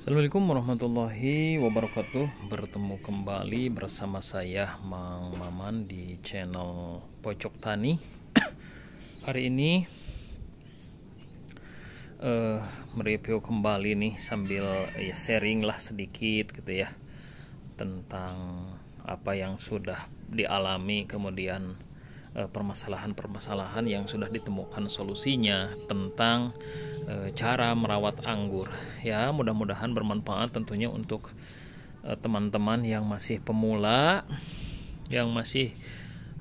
Assalamualaikum warahmatullahi wabarakatuh Bertemu kembali bersama saya Mang Maman di channel Pojok Tani Hari ini uh, Mereview kembali nih sambil ya, sharing lah sedikit gitu ya Tentang apa yang sudah dialami kemudian Eh, permasalahan-permasalahan yang sudah ditemukan solusinya tentang eh, cara merawat anggur. Ya, mudah-mudahan bermanfaat tentunya untuk eh, teman-teman yang masih pemula, yang masih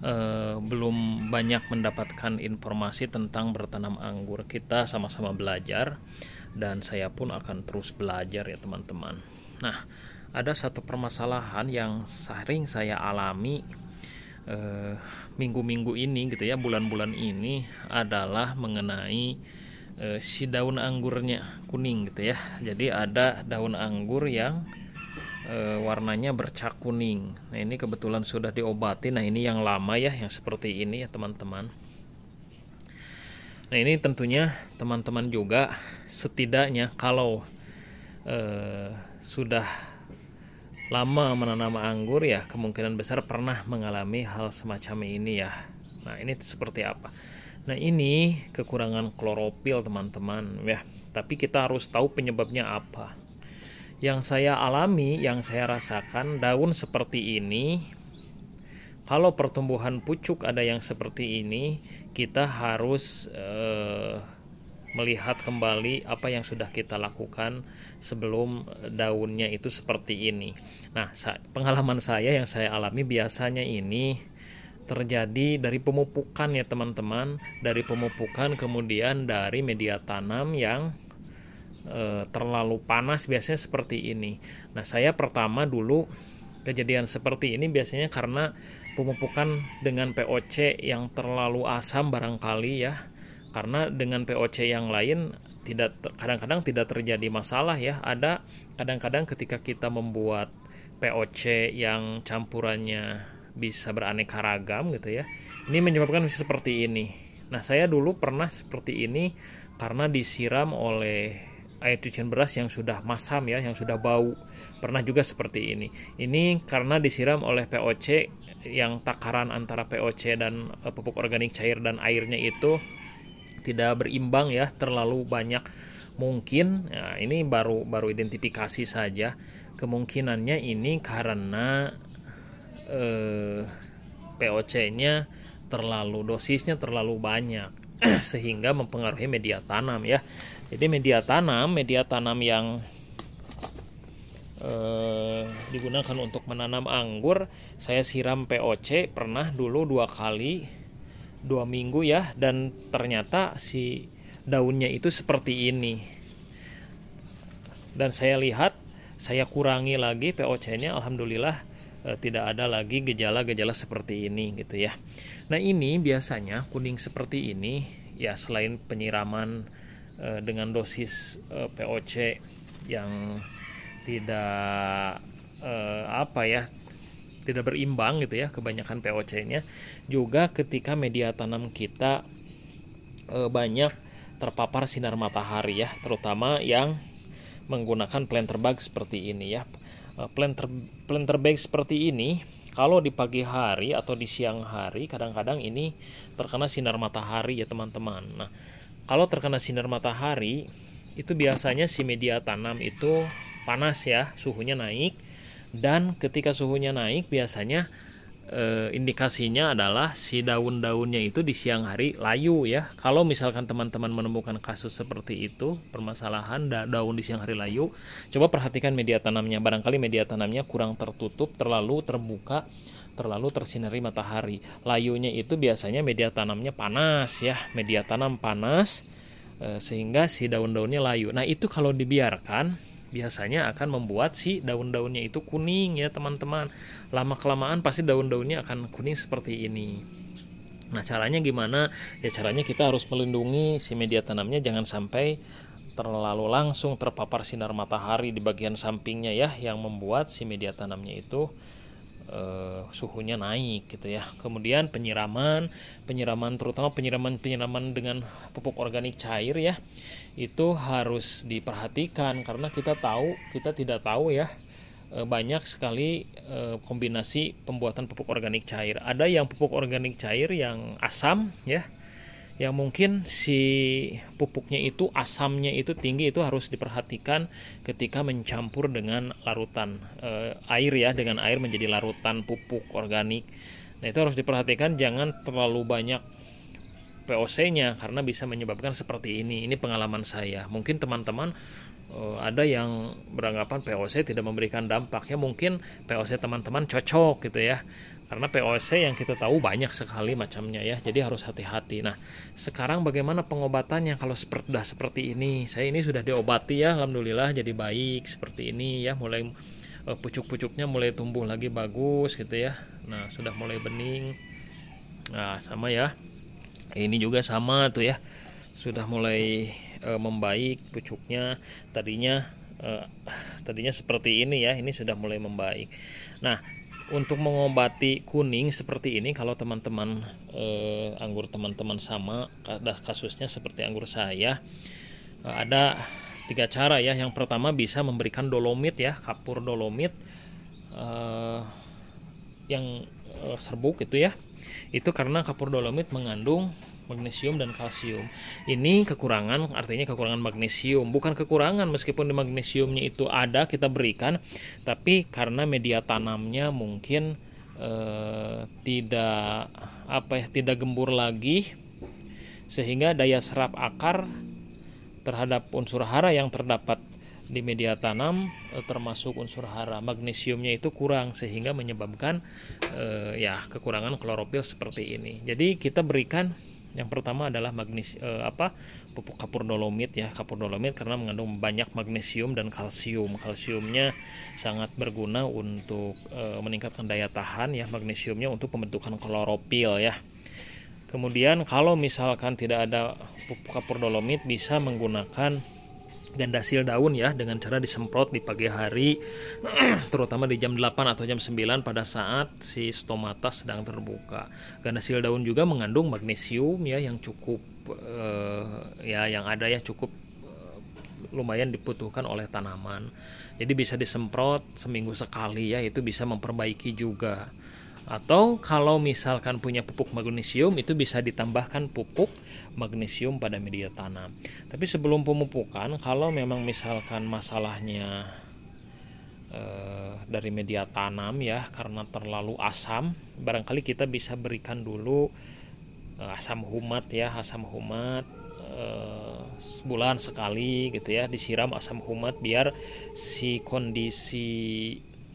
eh, belum banyak mendapatkan informasi tentang bertanam anggur. Kita sama-sama belajar dan saya pun akan terus belajar ya teman-teman. Nah, ada satu permasalahan yang sering saya alami Eh, minggu-minggu uh, ini gitu ya bulan-bulan ini adalah mengenai uh, si daun anggurnya kuning gitu ya jadi ada daun anggur yang uh, warnanya bercak kuning nah ini kebetulan sudah diobati nah ini yang lama ya yang seperti ini ya teman-teman nah ini tentunya teman-teman juga setidaknya kalau sudah lama menanam anggur ya kemungkinan besar pernah mengalami hal semacam ini ya. Nah, ini seperti apa? Nah, ini kekurangan klorofil teman-teman ya. Tapi kita harus tahu penyebabnya apa. Yang saya alami, yang saya rasakan daun seperti ini kalau pertumbuhan pucuk ada yang seperti ini, kita harus eh, melihat kembali apa yang sudah kita lakukan sebelum daunnya itu seperti ini. Nah, pengalaman saya yang saya alami biasanya ini terjadi dari pemupukan ya teman-teman, dari pemupukan kemudian dari media tanam yang e, terlalu panas biasanya seperti ini. Nah, saya pertama dulu kejadian seperti ini biasanya karena pemupukan dengan POC yang terlalu asam barangkali ya karena dengan POC yang lain tidak kadang-kadang tidak terjadi masalah ya ada kadang-kadang ketika kita membuat POC yang campurannya bisa beraneka ragam gitu ya ini menyebabkan seperti ini nah saya dulu pernah seperti ini karena disiram oleh air cucian beras yang sudah masam ya, yang sudah bau. Pernah juga seperti ini. Ini karena disiram oleh POC yang takaran antara POC dan eh, pupuk organik cair dan airnya itu tidak berimbang ya terlalu banyak mungkin ya, ini baru baru identifikasi saja kemungkinannya ini karena eh, POC-nya terlalu dosisnya terlalu banyak sehingga mempengaruhi media tanam ya jadi media tanam media tanam yang eh, digunakan untuk menanam anggur saya siram POC pernah dulu dua kali dua minggu ya dan ternyata si daunnya itu seperti ini dan saya lihat saya kurangi lagi POC-nya alhamdulillah e, tidak ada lagi gejala-gejala seperti ini gitu ya nah ini biasanya kuning seperti ini ya selain penyiraman e, dengan dosis e, eh, POC yang tidak e, apa ya tidak berimbang gitu ya kebanyakan POC-nya juga ketika media tanam kita e, banyak terpapar sinar matahari ya terutama yang menggunakan planter bag seperti ini ya eh, planter planter bag seperti ini kalau di pagi hari atau di siang hari kadang-kadang ini terkena sinar matahari ya teman-teman nah kalau terkena sinar matahari itu biasanya si media tanam itu panas ya suhunya naik dan ketika suhunya naik biasanya e, indikasinya adalah si daun-daunnya itu di siang hari layu ya. Kalau misalkan teman-teman menemukan kasus seperti itu, permasalahan da daun di siang hari layu, coba perhatikan media tanamnya. Barangkali media tanamnya kurang tertutup, terlalu terbuka, terlalu tersinari matahari. Layunya itu biasanya media tanamnya panas ya, media tanam panas eh, sehingga si daun-daunnya layu. Nah, itu kalau dibiarkan biasanya akan membuat si daun-daunnya itu kuning ya teman-teman lama kelamaan pasti daun-daunnya akan kuning seperti ini nah caranya gimana ya caranya kita harus melindungi si media tanamnya jangan sampai terlalu langsung terpapar sinar matahari di bagian sampingnya ya yang membuat si media tanamnya itu uh, suhunya naik gitu ya. Kemudian penyiraman, penyiraman terutama penyiraman-penyiraman dengan pupuk organik cair ya. Itu harus diperhatikan karena kita tahu, kita tidak tahu ya eh, banyak sekali eh, kombinasi pembuatan pupuk organik cair. Ada yang pupuk organik cair yang asam ya yang mungkin si pupuknya itu asamnya itu tinggi itu harus diperhatikan ketika mencampur dengan larutan e, air ya dengan air menjadi larutan pupuk organik nah itu harus diperhatikan jangan terlalu banyak POC-nya karena bisa menyebabkan seperti ini ini pengalaman saya mungkin teman-teman e, ada yang beranggapan POC tidak memberikan dampak ya mungkin POC teman-teman cocok gitu ya karena POC yang kita tahu banyak sekali macamnya ya jadi harus hati-hati nah sekarang bagaimana pengobatannya kalau seperti dah seperti ini saya ini sudah diobati ya alhamdulillah jadi baik seperti ini ya mulai eh, pucuk-pucuknya mulai tumbuh lagi bagus gitu ya nah sudah mulai bening nah sama ya ini juga sama tuh ya sudah mulai uh, membaik pucuknya tadinya uh, tadinya seperti ini ya ini sudah mulai membaik nah untuk mengobati kuning seperti ini kalau teman-teman eh, anggur teman-teman sama ada kasusnya seperti anggur saya eh, ada tiga cara ya yang pertama bisa memberikan dolomit ya kapur dolomit eh, yang eh, serbuk itu ya itu karena kapur dolomit mengandung magnesium dan kalsium. Ini kekurangan artinya kekurangan magnesium, bukan kekurangan meskipun di magnesiumnya itu ada kita berikan, tapi karena media tanamnya mungkin eh, tidak apa ya, tidak gembur lagi sehingga daya serap akar terhadap unsur hara yang terdapat di media tanam eh, termasuk unsur hara magnesiumnya itu kurang sehingga menyebabkan eh, ya kekurangan klorofil seperti ini. Jadi kita berikan yang pertama adalah magnesi eh, apa pupuk kapur dolomit ya kapur dolomit karena mengandung banyak magnesium dan kalsium. Kalsiumnya sangat berguna untuk eh, meningkatkan daya tahan ya magnesiumnya untuk pembentukan klorofil ya. Kemudian kalau misalkan tidak ada pupuk kapur dolomit bisa menggunakan gandasil daun ya dengan cara disemprot di pagi hari terutama di jam 8 atau jam 9 pada saat si stomata sedang terbuka. Gandasil daun juga mengandung magnesium ya yang cukup eh, ya yang ada ya cukup eh, lumayan dibutuhkan oleh tanaman. Jadi bisa disemprot seminggu sekali ya itu bisa memperbaiki juga. Atau kalau misalkan punya pupuk magnesium itu bisa ditambahkan pupuk magnesium pada media tanam. Tapi sebelum pemupukan kalau memang misalkan masalahnya eh, dari media tanam ya karena terlalu asam, barangkali kita bisa berikan dulu eh, asam humat ya, asam humat eh, sebulan sekali gitu ya disiram asam humat biar si kondisi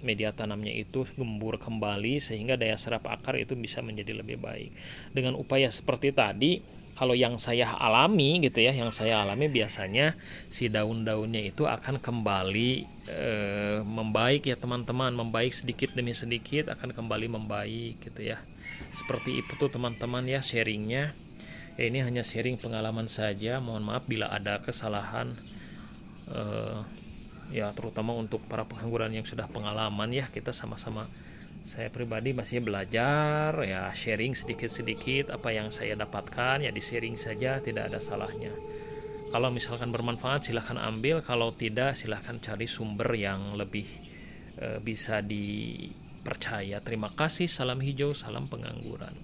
media tanamnya itu gembur kembali sehingga daya serap akar itu bisa menjadi lebih baik. Dengan upaya seperti tadi, kalau yang saya alami gitu ya, yang saya alami biasanya si daun-daunnya itu akan kembali e, membaik ya teman-teman, membaik sedikit demi sedikit akan kembali membaik gitu ya. Seperti itu tuh teman-teman ya sharingnya. Ya, ini hanya sharing pengalaman saja. Mohon maaf bila ada kesalahan. E, ya terutama untuk para pengangguran yang sudah pengalaman ya kita sama-sama saya pribadi masih belajar ya sharing sedikit-sedikit apa yang saya dapatkan ya di sharing saja tidak ada salahnya kalau misalkan bermanfaat silahkan ambil kalau tidak silahkan cari sumber yang lebih e, bisa dipercaya terima kasih salam hijau salam pengangguran